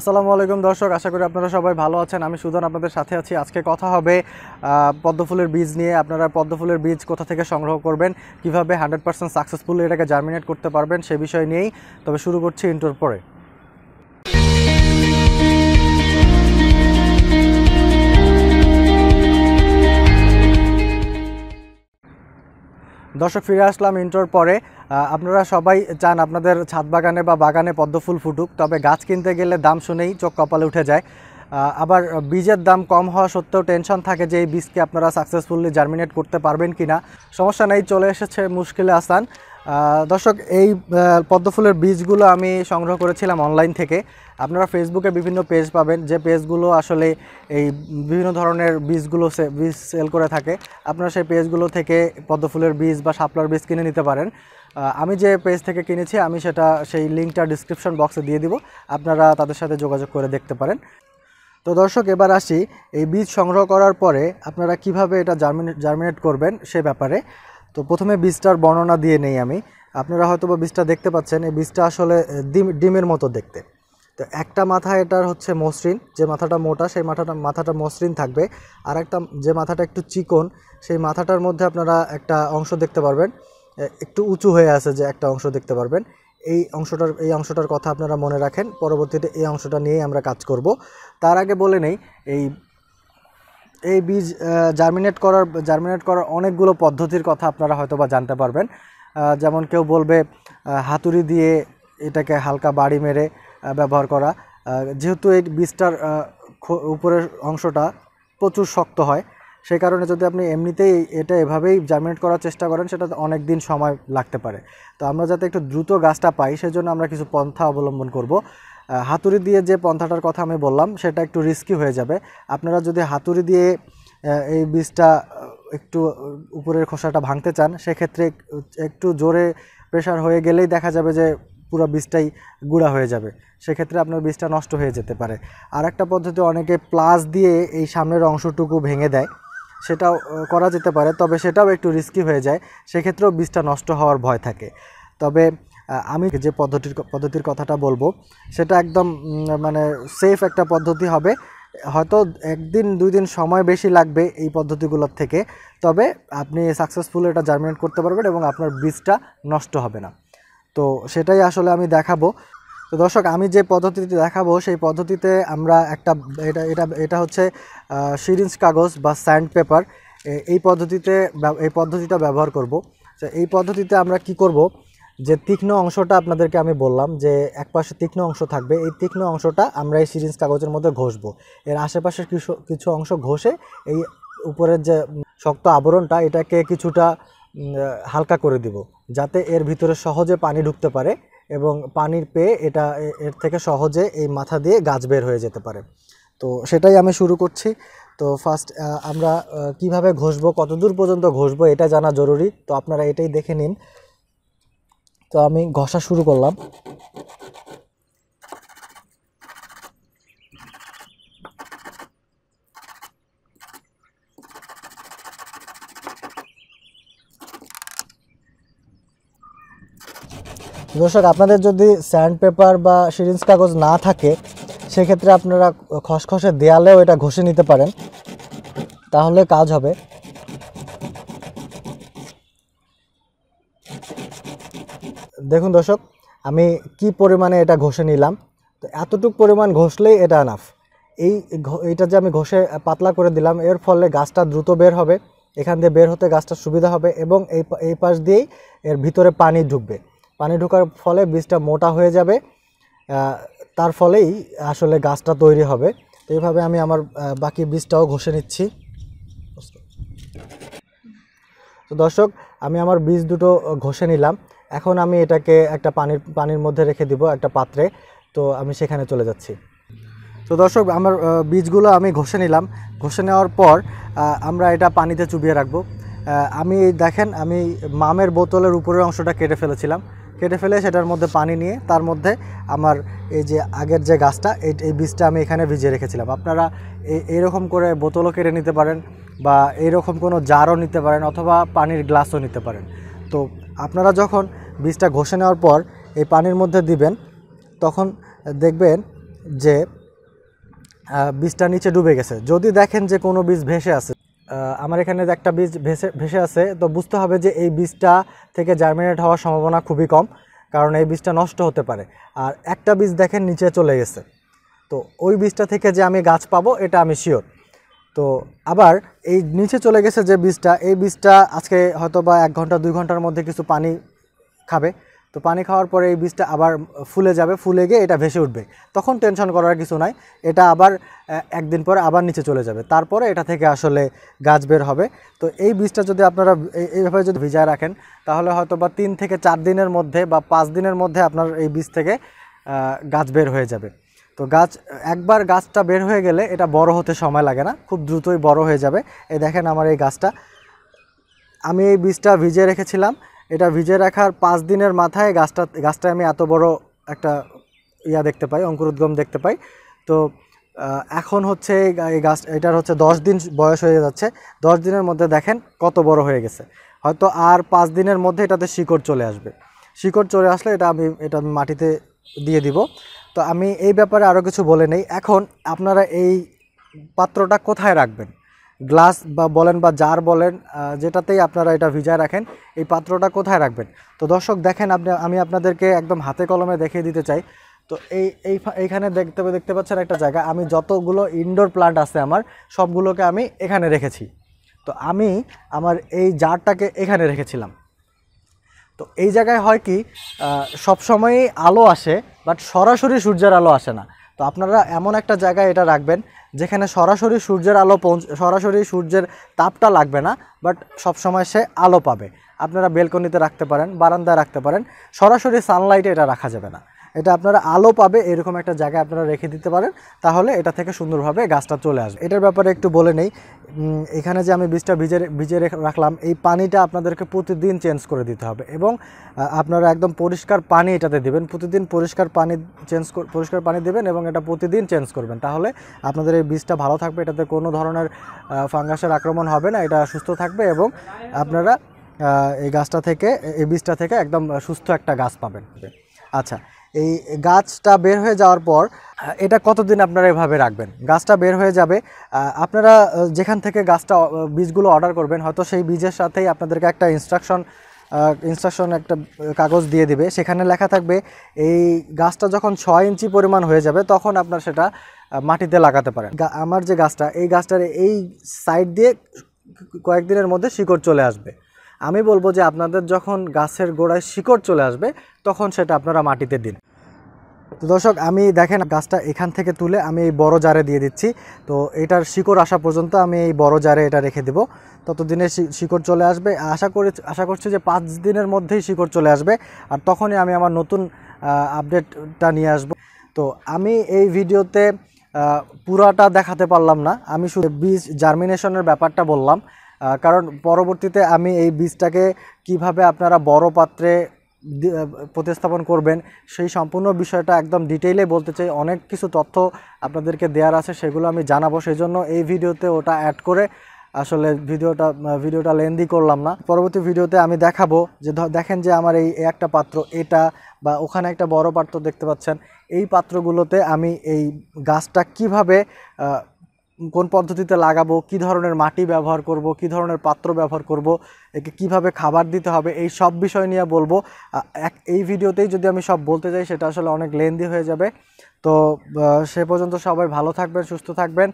আসসালামু আলাইকুম দর্শক আশা করি আপনারা সবাই ভালো আছেন আমি সুদন আপনাদের সাথে আছি আজকে কথা হবে পদ্মফুলের বীজ নিয়ে আপনারা পদ্মফুলের বীজ কোথা থেকে সংগ্রহ করবেন কিভাবে হান্ড্রেড পার্সেন্ট সাকসেসফুল এটাকে জার্মিনেট করতে পারবেন সে বিষয় নিয়েই তবে শুরু করছি ইন্টোর পরে দর্শক ফিরে আসলাম ইন্টোর পরে আপনারা সবাই চান আপনাদের ছাদ বাগানে বা বাগানে পদ্মফুল ফুটুক তবে গাছ কিনতে গেলে দাম শুনেই চোখ কপালে উঠে যায় আবার বীজের দাম কম হওয়া সত্ত্বেও টেনশন থাকে যে এই বীজকে আপনারা সাকসেসফুলি জার্মিনেট করতে পারবেন কিনা সমস্যা নেই চলে এসেছে মুশকিলে আসান দর্শক এই পদ্মফুলের বীজগুলো আমি সংগ্রহ করেছিলাম অনলাইন থেকে আপনারা ফেসবুকে বিভিন্ন পেজ পাবেন যে পেজগুলো আসলে এই বিভিন্ন ধরনের বীজগুলো বীজ সেল করে থাকে আপনারা সেই পেজগুলো থেকে পদ্মফুলের বীজ বা শাপলার বীজ কিনে নিতে পারেন আমি যে পেজ থেকে কিনেছি আমি সেটা সেই লিঙ্কটা ডিসক্রিপশন বক্সে দিয়ে দিব আপনারা তাদের সাথে যোগাযোগ করে দেখতে পারেন তো দর্শক এবার আসি এই বীজ সংগ্রহ করার পরে আপনারা কিভাবে এটা জার্মিনেট জার্মিনেট করবেন সে ব্যাপারে তো প্রথমে বীজটার বর্ণনা দিয়ে নেই আমি আপনারা হয়তো বা বীজটা দেখতে পাচ্ছেন এই বীজটা আসলে ডিম ডিমের মতো দেখতে তো একটা মাথা এটার হচ্ছে মসৃণ যে মাথাটা মোটা সেই মাথাটা মাথাটা মসৃণ থাকবে আর একটা যে মাথাটা একটু চিকন সেই মাথাটার মধ্যে আপনারা একটা অংশ দেখতে পারবেন একটু উঁচু হয়ে আছে যে একটা অংশ দেখতে পারবেন এই অংশটার এই অংশটার কথা আপনারা মনে রাখেন পরবর্তীতে এই অংশটা নিয়েই আমরা কাজ করব তার আগে বলে নেই এই এই বীজ জার্মিনেট করার জার্মিনেট করার অনেকগুলো পদ্ধতির কথা আপনারা হয়তো বা জানতে পারবেন যেমন কেউ বলবে হাতুড়ি দিয়ে এটাকে হালকা বাড়ি মেরে ব্যবহার করা যেহেতু এই বীজটার উপরের অংশটা প্রচুর শক্ত হয় সেই কারণে যদি আপনি এমনিতেই এটা এভাবেই জার্মিনেট করার চেষ্টা করেন সেটা অনেক দিন সময় লাগতে পারে তো আমরা যাতে একটু দ্রুত গাছটা পাই সেজন্য আমরা কিছু পন্থা অবলম্বন করব হাতুড়ি দিয়ে যে পন্থাটার কথা আমি বললাম সেটা একটু রিস্কি হয়ে যাবে আপনারা যদি হাতুড়ি দিয়ে এই বীজটা একটু উপরের খোসাটা ভাঙতে চান সেক্ষেত্রে একটু জোরে প্রেশার হয়ে গেলেই দেখা যাবে যে পুরো বীজটাই গুঁড়া হয়ে যাবে সেক্ষেত্রে আপনার বীজটা নষ্ট হয়ে যেতে পারে আর একটা পদ্ধতি অনেকে প্লাস দিয়ে এই সামনের অংশটুকু ভেঙে দেয় সেটাও করা যেতে পারে তবে সেটাও একটু রিস্কি হয়ে যায় সেক্ষেত্রেও বীজটা নষ্ট হওয়ার ভয় থাকে তবে আমি যে পদ্ধতির পদ্ধতির কথাটা বলবো সেটা একদম মানে সেফ একটা পদ্ধতি হবে হয়তো একদিন দুই দিন সময় বেশি লাগবে এই পদ্ধতিগুলোর থেকে তবে আপনি সাকসেসফুল এটা জার্মিনেট করতে পারবেন এবং আপনার বীজটা নষ্ট হবে না তো সেটাই আসলে আমি দেখাবো তো দর্শক আমি যে পদ্ধতিতে দেখাবো সেই পদ্ধতিতে আমরা একটা এটা এটা এটা হচ্ছে সিরিঞ্জ কাগজ বা স্যান্ড পেপার এই পদ্ধতিতে এই পদ্ধতিটা ব্যবহার করব এই পদ্ধতিতে আমরা কি করব যে তীক্ষ্ণ অংশটা আপনাদেরকে আমি বললাম যে এক পাশে তীক্ষ্ণ অংশ থাকবে এই তীক্ষ্ণ অংশটা আমরা এই সিরিঞ্জ কাগজের মধ্যে ঘষবো এর আশেপাশের কিছু কিছু অংশ ঘষে এই উপরের যে শক্ত আবরণটা এটাকে কিছুটা হালকা করে দিব যাতে এর ভিতরে সহজে পানি ঢুকতে পারে এবং পানির পেয়ে এটা এর থেকে সহজে এই মাথা দিয়ে গাছ বের হয়ে যেতে পারে তো সেটাই আমি শুরু করছি তো ফার্স্ট আমরা কিভাবে ঘষবো কতদূর পর্যন্ত ঘষবো এটা জানা জরুরি তো আপনারা এটাই দেখে নিন তো আমি ঘষা শুরু করলাম দর্শক আপনাদের যদি স্যান্ড পেপার বা সিরিঞ্জ কাগজ না থাকে সেক্ষেত্রে আপনারা খসখসে দেয়ালেও এটা ঘষে নিতে পারেন তাহলে কাজ হবে দেখুন দর্শক আমি কি পরিমাণে এটা ঘষে নিলাম তো এতটুক পরিমাণ ঘষলেই এটা আনাফ এই এটা যে আমি ঘষে পাতলা করে দিলাম এর ফলে গাছটা দ্রুত বের হবে এখান দিয়ে বের হতে গাছটা সুবিধা হবে এবং এই এই পাশ দিয়েই এর ভিতরে পানি ঢুকবে পানি ঢুকার ফলে বীজটা মোটা হয়ে যাবে তার ফলেই আসলে গাছটা তৈরি হবে তো এইভাবে আমি আমার বাকি বীজটাও ঘষে নিচ্ছি তো দর্শক আমি আমার বীজ দুটো ঘষে নিলাম এখন আমি এটাকে একটা পানির পানির মধ্যে রেখে দিব একটা পাত্রে তো আমি সেখানে চলে যাচ্ছি তো দর্শক আমার বীজগুলো আমি ঘষে নিলাম ঘষে নেওয়ার পর আমরা এটা পানিতে চুবিয়ে রাখব আমি দেখেন আমি মামের বোতলের উপরের অংশটা কেটে ফেলেছিলাম কেটে ফেলে সেটার মধ্যে পানি নিয়ে তার মধ্যে আমার এই যে আগের যে গাছটা এই বীজটা আমি এখানে ভিজিয়ে রেখেছিলাম আপনারা এইরকম করে বোতলও কেটে নিতে পারেন বা এরকম কোনো জারও নিতে পারেন অথবা পানির গ্লাসও নিতে পারেন তো আপনারা যখন বীজটা ঘষে নেওয়ার পর এই পানির মধ্যে দিবেন তখন দেখবেন যে বীজটা নিচে ডুবে গেছে যদি দেখেন যে কোনো বীজ ভেসে আছে আমার এখানে একটা বীজ ভেসে ভেসে আছে তো বুঝতে হবে যে এই বীজটা থেকে জার্মিনেট হওয়ার সম্ভাবনা খুবই কম কারণ এই বীজটা নষ্ট হতে পারে আর একটা বীজ দেখেন নিচে চলে গেছে তো ওই বীজটা থেকে যে আমি গাছ পাবো এটা আমি শিওর তো আবার এই নিচে চলে গেছে যে বীজটা এই বীজটা আজকে হয়তো বা এক ঘন্টা দুই ঘন্টার মধ্যে কিছু পানি খাবে তো পানি খাওয়ার পরে এই বীজটা আবার ফুলে যাবে ফুলে গিয়ে এটা ভেসে উঠবে তখন টেনশন করার কিছু নাই এটা আবার একদিন পরে আবার নিচে চলে যাবে তারপরে এটা থেকে আসলে গাছ বের হবে তো এই বীজটা যদি আপনারা এইভাবে যদি ভিজায় রাখেন তাহলে হয়তো বা তিন থেকে চার দিনের মধ্যে বা পাঁচ দিনের মধ্যে আপনার এই বীজ থেকে গাছ বের হয়ে যাবে তো গাছ একবার গাছটা বের হয়ে গেলে এটা বড় হতে সময় লাগে না খুব দ্রুতই বড় হয়ে যাবে এই দেখেন আমার এই গাছটা আমি এই বীজটা ভিজে রেখেছিলাম এটা ভিজে রাখার পাঁচ দিনের মাথায় গাছটা গাছটা আমি এত বড় একটা ইয়া দেখতে পাই অঙ্কুরোদ্গম দেখতে পাই তো এখন হচ্ছে এই গাছ এটার হচ্ছে দশ দিন বয়স হয়ে যাচ্ছে দশ দিনের মধ্যে দেখেন কত বড় হয়ে গেছে হয়তো আর পাঁচ দিনের মধ্যে এটাতে শিকড় চলে আসবে শিকড় চলে আসলে এটা আমি এটা মাটিতে দিয়ে দিব তো আমি এই ব্যাপারে আরও কিছু বলে নেই এখন আপনারা এই পাত্রটা কোথায় রাখবেন গ্লাস বা বলেন বা জার বলেন যেটাতেই আপনারা এটা ভিজায় রাখেন এই পাত্রটা কোথায় রাখবেন তো দর্শক দেখেন আপনি আমি আপনাদেরকে একদম হাতে কলমে দেখিয়ে দিতে চাই তো এই এই এইখানে দেখতে দেখতে পাচ্ছেন একটা জায়গা আমি যতগুলো ইনডোর প্লান্ট আছে আমার সবগুলোকে আমি এখানে রেখেছি তো আমি আমার এই জারটাকে এখানে রেখেছিলাম তো এই জায়গায় হয় কি সবসময়ই আলো আসে বাট সরাসরি সূর্যের আলো আসে না তো আপনারা এমন একটা জায়গায় এটা রাখবেন যেখানে সরাসরি সূর্যের আলো পৌঁছ সরাসরি সূর্যের তাপটা লাগবে না বাট সবসময় সে আলো পাবে আপনারা বেলকনিতে রাখতে পারেন বারান্দায় রাখতে পারেন সরাসরি সানলাইটে এটা রাখা যাবে না এটা আপনারা আলো পাবে এরকম একটা জায়গায় আপনারা রেখে দিতে পারেন তাহলে এটা থেকে সুন্দরভাবে গাছটা চলে আসবে এটার ব্যাপারে একটু বলে নেই এখানে যে আমি বীজটা ভিজে ভিজে রাখলাম এই পানিটা আপনাদেরকে প্রতিদিন চেঞ্জ করে দিতে হবে এবং আপনারা একদম পরিষ্কার পানি এটাতে দেবেন প্রতিদিন পরিষ্কার পানি চেঞ্জ পরিষ্কার পানি দেবেন এবং এটা প্রতিদিন চেঞ্জ করবেন তাহলে আপনাদের এই বীজটা ভালো থাকবে এটাতে কোনো ধরনের ফাঙ্গাসের আক্রমণ হবে না এটা সুস্থ থাকবে এবং আপনারা এই গাছটা থেকে এই বীজটা থেকে একদম সুস্থ একটা গাছ পাবেন আচ্ছা এই গাছটা বের হয়ে যাওয়ার পর এটা কতদিন আপনারা এভাবে রাখবেন গাছটা বের হয়ে যাবে আপনারা যেখান থেকে গাছটা বীজগুলো অর্ডার করবেন হয়তো সেই বীজের সাথেই আপনাদেরকে একটা ইনস্ট্রাকশন ইনস্ট্রাকশন একটা কাগজ দিয়ে দিবে সেখানে লেখা থাকবে এই গাছটা যখন ছয় ইঞ্চি পরিমাণ হয়ে যাবে তখন আপনার সেটা মাটিতে লাগাতে পারেন আমার যে গাছটা এই গাছটার এই সাইড দিয়ে কয়েকদিনের মধ্যে শিকড় চলে আসবে আমি বলবো যে আপনাদের যখন গাছের গোড়ায় শিকড় চলে আসবে তখন সেটা আপনারা মাটিতে দিন তো দর্শক আমি দেখেন গাছটা এখান থেকে তুলে আমি এই বড় জারে দিয়ে দিচ্ছি তো এটার শিকড় আসা পর্যন্ত আমি এই বড় জারে এটা রেখে দেব ততদিনে শিকড় চলে আসবে আশা করে আশা করছি যে পাঁচ দিনের মধ্যেই শিকড় চলে আসবে আর তখনই আমি আমার নতুন আপডেটটা নিয়ে আসব তো আমি এই ভিডিওতে পুরাটা দেখাতে পারলাম না আমি শুধু বীজ জার্মিনেশনের ব্যাপারটা বললাম কারণ পরবর্তীতে আমি এই বীজটাকে কিভাবে আপনারা বড় পাত্রে প্রতিস্থাপন করবেন সেই সম্পূর্ণ বিষয়টা একদম ডিটেইলে বলতে চাই অনেক কিছু তথ্য আপনাদেরকে দেওয়ার আছে সেগুলো আমি জানাবো সেই জন্য এই ভিডিওতে ওটা অ্যাড করে আসলে ভিডিওটা ভিডিওটা লেন্দি করলাম না পরবর্তী ভিডিওতে আমি দেখাবো যে দেখেন যে আমার এই একটা পাত্র এটা বা ওখানে একটা বড় পাত্র দেখতে পাচ্ছেন এই পাত্রগুলোতে আমি এই গাছটা কিভাবে কোন পদ্ধতিতে লাগাবো কি ধরনের মাটি ব্যবহার করব কি ধরনের পাত্র ব্যবহার করব একে কিভাবে খাবার দিতে হবে এই সব বিষয় নিয়ে বলবো এক এই ভিডিওতেই যদি আমি সব বলতে যাই সেটা আসলে অনেক লেন্দি হয়ে যাবে তো সে পর্যন্ত সবাই ভালো থাকবেন সুস্থ থাকবেন